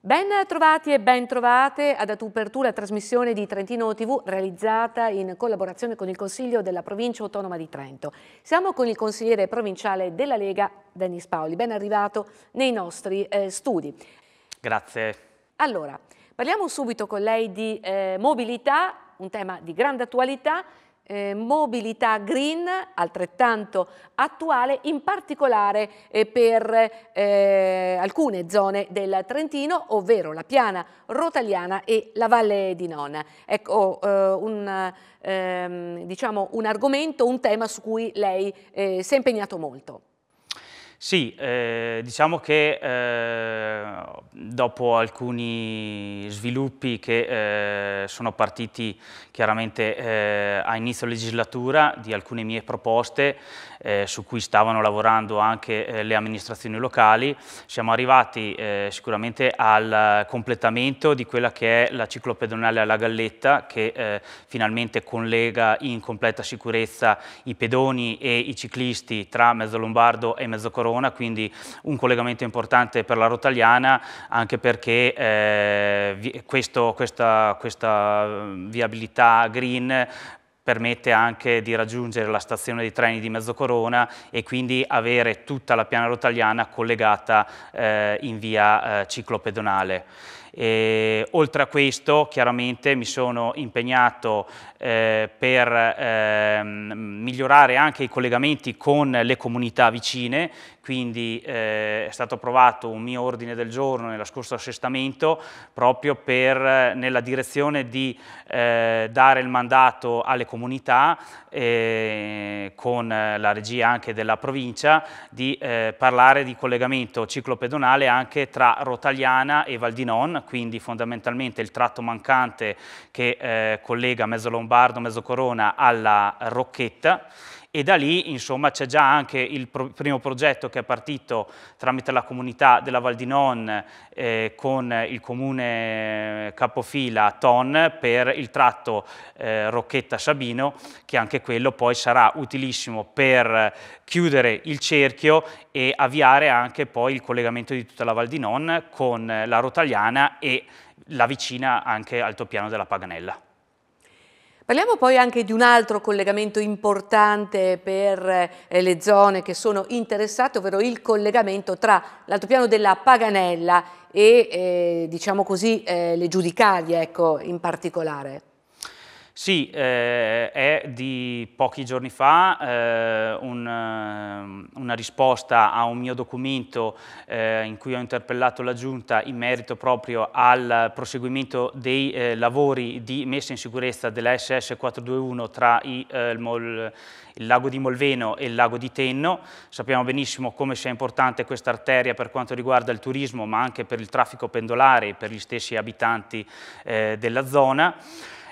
Ben trovati e ben trovate ad la trasmissione di Trentino TV realizzata in collaborazione con il Consiglio della Provincia Autonoma di Trento. Siamo con il consigliere provinciale della Lega, Dennis Paoli, ben arrivato nei nostri eh, studi. Grazie. Allora, parliamo subito con lei di eh, mobilità, un tema di grande attualità, eh, mobilità green altrettanto attuale, in particolare eh, per eh, alcune zone del Trentino, ovvero la piana rotaliana e la Valle di Nona. Ecco eh, un, ehm, diciamo un argomento, un tema su cui lei eh, si è impegnato molto. Sì, eh, diciamo che eh, dopo alcuni sviluppi che eh, sono partiti chiaramente eh, a inizio legislatura di alcune mie proposte eh, su cui stavano lavorando anche eh, le amministrazioni locali, siamo arrivati sicuramente al completamento di quella che è la ciclopedonale alla Galletta che finalmente collega in completa sicurezza i pedoni e i ciclisti tra Mezzolombardo e Mezzocorona Verona, quindi un collegamento importante per la Rotaliana, anche perché eh, questo, questa, questa viabilità green permette anche di raggiungere la stazione dei treni di Mezzocorona e quindi avere tutta la piana rotaliana collegata eh, in via eh, ciclopedonale. E, oltre a questo chiaramente mi sono impegnato eh, per ehm, migliorare anche i collegamenti con le comunità vicine, quindi eh, è stato approvato un mio ordine del giorno nella scorsa assestamento proprio per, nella direzione di eh, dare il mandato alle comunità eh, con la regia anche della provincia di eh, parlare di collegamento ciclopedonale anche tra Rotagliana e Valdinon, quindi fondamentalmente il tratto mancante che eh, collega Mezzo Lombardo, Mezzo Corona alla Rocchetta e da lì insomma c'è già anche il pro primo progetto che è partito tramite la comunità della Val di Non eh, con il comune eh, capofila Ton per il tratto eh, Rocchetta-Sabino che anche quello poi sarà utilissimo per chiudere il cerchio e avviare anche poi il collegamento di tutta la Val di Non con la Rotagliana e la vicina anche al altopiano della Paganella. Parliamo poi anche di un altro collegamento importante per eh, le zone che sono interessate, ovvero il collegamento tra l'altopiano della Paganella e eh, diciamo così, eh, le giudicarie ecco, in particolare. Sì, eh, è di pochi giorni fa eh, un, ehm, una risposta a un mio documento eh, in cui ho interpellato la Giunta in merito proprio al proseguimento dei eh, lavori di messa in sicurezza della SS 421 tra i, eh, il, Mol, il lago di Molveno e il lago di Tenno. Sappiamo benissimo come sia importante questa arteria per quanto riguarda il turismo, ma anche per il traffico pendolare e per gli stessi abitanti eh, della zona.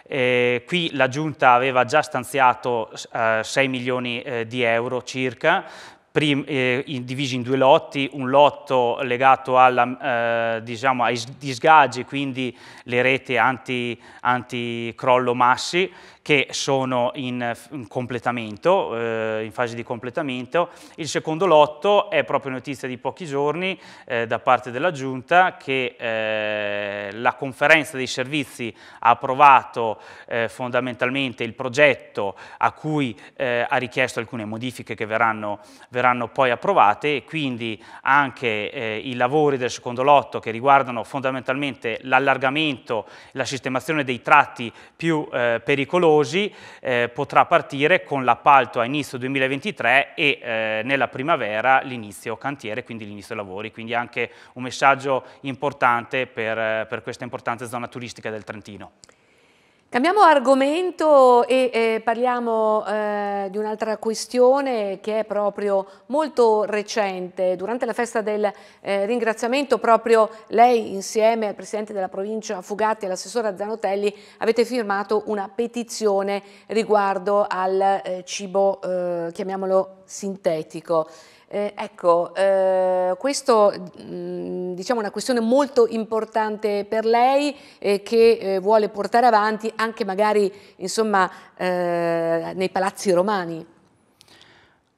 Eh, qui la Giunta aveva già stanziato eh, 6 milioni eh, di euro circa, Prim, eh, in, divisi in due lotti, un lotto legato alla, eh, diciamo, ai disgaggi, quindi le reti anti, anti crollo massi, che sono in, in completamento, eh, in fase di completamento. Il secondo lotto è proprio notizia di pochi giorni eh, da parte della Giunta che eh, la conferenza dei servizi ha approvato eh, fondamentalmente il progetto a cui eh, ha richiesto alcune modifiche che verranno, verranno poi approvate e quindi anche eh, i lavori del secondo lotto che riguardano fondamentalmente l'allargamento, la sistemazione dei tratti più pericolosi Ambrosi eh, potrà partire con l'appalto a inizio 2023 e eh, nella primavera l'inizio cantiere, quindi l'inizio lavori, quindi anche un messaggio importante per, eh, per questa importante zona turistica del Trentino. Cambiamo argomento e eh, parliamo eh, di un'altra questione che è proprio molto recente. Durante la festa del eh, ringraziamento proprio lei insieme al Presidente della provincia Fugatti e all'assessora Zanotelli avete firmato una petizione riguardo al eh, cibo, eh, chiamiamolo sintetico. Eh, ecco, eh, questa mm, diciamo, è una questione molto importante per lei eh, che eh, vuole portare avanti anche magari insomma, eh, nei palazzi romani.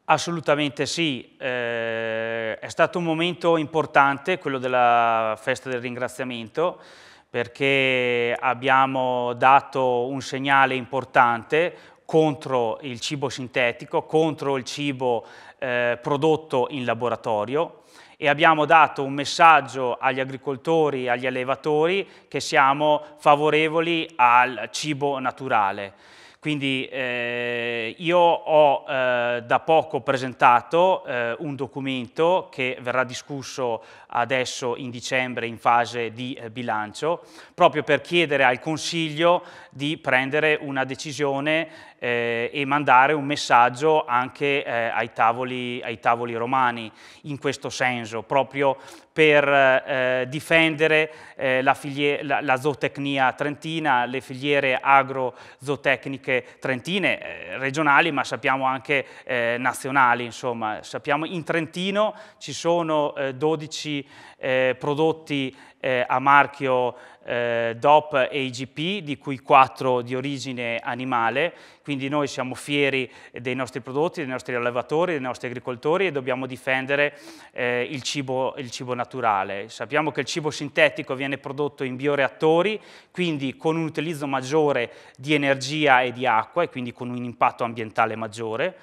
Assolutamente sì, eh, è stato un momento importante quello della festa del ringraziamento perché abbiamo dato un segnale importante, contro il cibo sintetico, contro il cibo eh, prodotto in laboratorio e abbiamo dato un messaggio agli agricoltori, agli allevatori che siamo favorevoli al cibo naturale. Quindi eh, io ho eh, da poco presentato eh, un documento che verrà discusso adesso in dicembre in fase di eh, bilancio, proprio per chiedere al Consiglio di prendere una decisione eh, e mandare un messaggio anche eh, ai, tavoli, ai, tavoli, romani in questo senso, proprio per eh, difendere eh, la, la, la, zootecnia trentina, le filiere agro-zootecniche trentine, eh, regionali ma sappiamo anche eh, nazionali, insomma, sappiamo in Trentino ci sono 12 eh, prodotti eh, a marchio eh, DOP e IGP, di cui quattro di origine animale, quindi noi siamo fieri dei nostri prodotti, dei nostri allevatori, dei nostri agricoltori e dobbiamo difendere eh, il, cibo, il, cibo, naturale. Sappiamo che il cibo sintetico viene prodotto in bioreattori, quindi con un utilizzo maggiore di energia e di acqua e quindi con un impatto ambientale maggiore.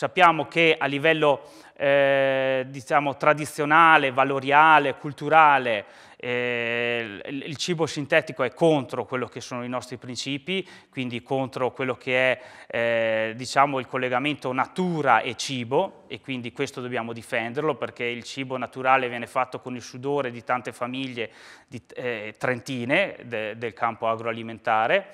Sappiamo che a livello eh, diciamo, tradizionale, valoriale, culturale, eh, il cibo sintetico è contro quello che sono i nostri principi, quindi contro quello che è eh, diciamo, il collegamento natura e cibo e quindi questo dobbiamo difenderlo perché il cibo naturale viene fatto con il sudore di tante famiglie di, eh, trentine de, del campo agroalimentare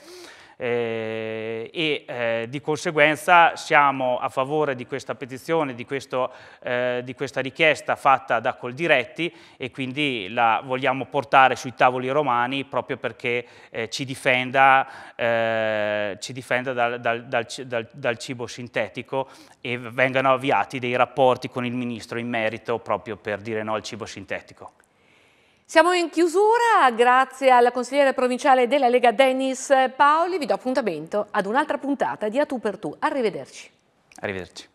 eh, e eh, di conseguenza siamo a favore di questa petizione, di, questo, eh, di questa richiesta fatta da Coldiretti e quindi la vogliamo portare sui tavoli romani proprio perché eh, ci difenda, eh, ci difenda dal, dal, dal, dal, cibo sintetico e vengano avviati dei rapporti con il Ministro in merito proprio per dire no al cibo sintetico. Siamo in chiusura, grazie al consigliere provinciale della Lega Dennis Paoli, vi do appuntamento ad un'altra puntata di A tu per tu. Arrivederci. Arrivederci.